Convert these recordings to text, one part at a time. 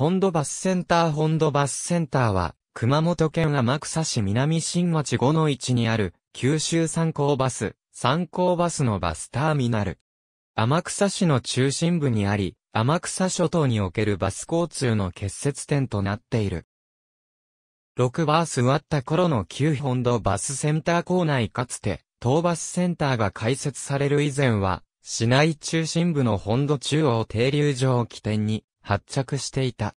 本土バスセンター本土バスセンターは、熊本県天草市南新町5の1にある、九州三高バス、三高バスのバスターミナル。天草市の中心部にあり、天草諸島におけるバス交通の結節点となっている。6バース割った頃の旧本土バスセンター構内かつて、東バスセンターが開設される以前は、市内中心部の本土中央停留所を起点に発着していた。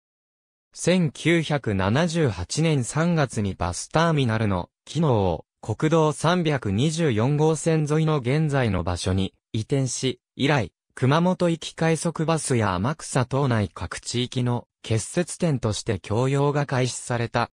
1978年3月にバスターミナルの機能を国道324号線沿いの現在の場所に移転し、以来、熊本行き快速バスや天草島内各地域の結節点として供用が開始された。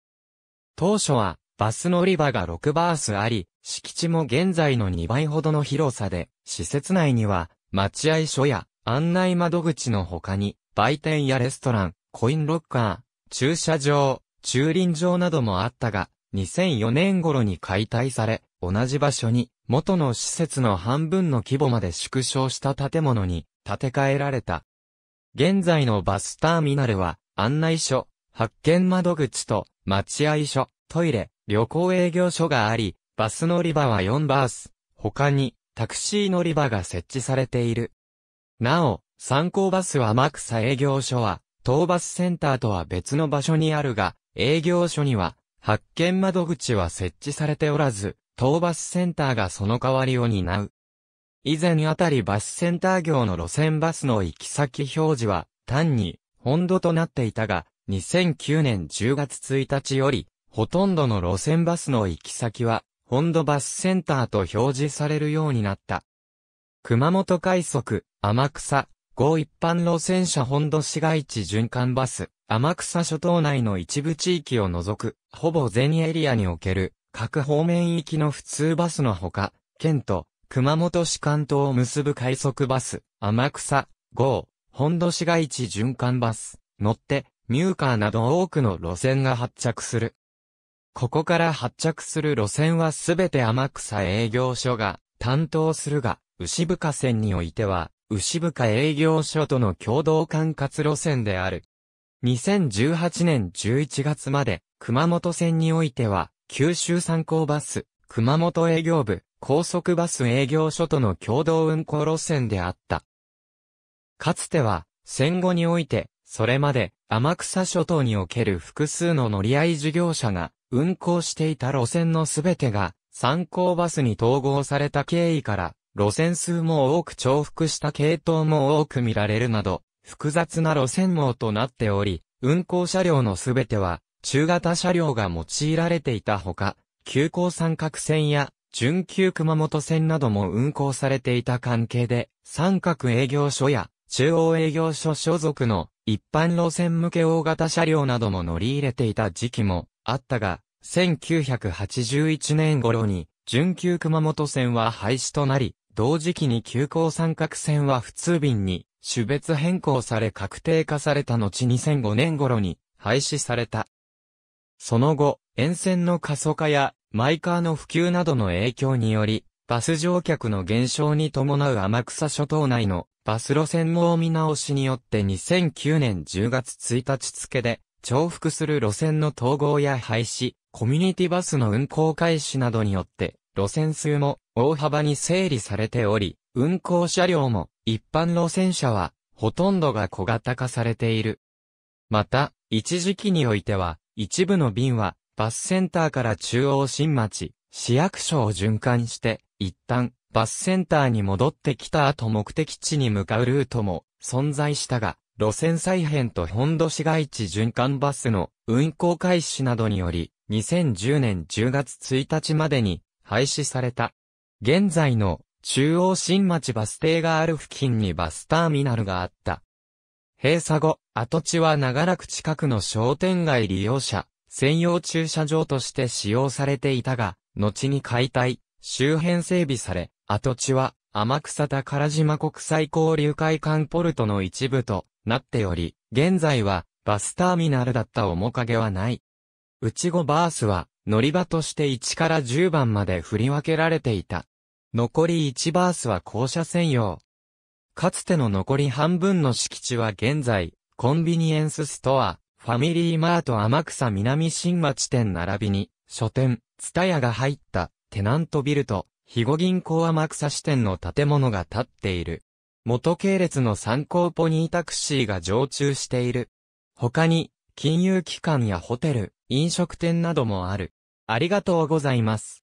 当初はバス乗り場が6バースあり、敷地も現在の2倍ほどの広さで、施設内には待合所や案内窓口の他に売店やレストラン、コインロッカー、駐車場、駐輪場などもあったが、2004年頃に解体され、同じ場所に、元の施設の半分の規模まで縮小した建物に建て替えられた。現在のバスターミナルは、案内所、発見窓口と、待合所、トイレ、旅行営業所があり、バス乗り場は4バース、他に、タクシー乗り場が設置されている。なお、参考バスはマクサ営業所は、討伐センターとは別の場所にあるが、営業所には、発見窓口は設置されておらず、討伐センターがその代わりを担う。以前あたりバスセンター業の路線バスの行き先表示は、単に、本土となっていたが、2009年10月1日より、ほとんどの路線バスの行き先は、本土バスセンターと表示されるようになった。熊本快速、天草、5一般路線車本土市街地循環バス、天草諸島内の一部地域を除く、ほぼ全エリアにおける、各方面行きの普通バスのほか、県と熊本市関東を結ぶ快速バス、天草、号、本土市街地循環バス、乗って、ミューカーなど多くの路線が発着する。ここから発着する路線はすべて天草営業所が担当するが、牛深線においては、牛深営業所との共同管轄路線である。2018年11月まで、熊本線においては、九州参考バス、熊本営業部、高速バス営業所との共同運行路線であった。かつては、戦後において、それまで、天草諸島における複数の乗り合い事業者が、運行していた路線のすべてが、参考バスに統合された経緯から、路線数も多く重複した系統も多く見られるなど、複雑な路線網となっており、運行車両のすべては、中型車両が用いられていたほか、急行三角線や、準急熊本線なども運行されていた関係で、三角営業所や、中央営業所所属の一般路線向け大型車両なども乗り入れていた時期もあったが、1981年頃に準急熊本線は廃止となり、同時期に急行三角線は普通便に種別変更され確定化された後2005年頃に廃止された。その後、沿線の過疎化やマイカーの普及などの影響により、バス乗客の減少に伴う天草諸島内のバス路線網見直しによって2009年10月1日付で重複する路線の統合や廃止、コミュニティバスの運行開始などによって路線数も大幅に整理されており、運行車両も一般路線車はほとんどが小型化されている。また、一時期においては、一部の便はバスセンターから中央新町、市役所を循環して、一旦バスセンターに戻ってきた後目的地に向かうルートも存在したが、路線再編と本土市街地循環バスの運行開始などにより、2010年10月1日までに廃止された。現在の中央新町バス停がある付近にバスターミナルがあった。閉鎖後、跡地は長らく近くの商店街利用者、専用駐車場として使用されていたが、後に解体、周辺整備され、跡地は天草宝島国際交流会館ポルトの一部となっており、現在はバスターミナルだった面影はない。内後バースは乗り場として1から10番まで振り分けられていた。残り1バースは校舎専用。かつての残り半分の敷地は現在、コンビニエンスストア、ファミリーマート天草南新町店並びに、書店、ツタヤが入った、テナントビルと、肥後銀行天草支店の建物が建っている。元系列の参考ポニータクシーが常駐している。他に、金融機関やホテル、飲食店などもある。ありがとうございます。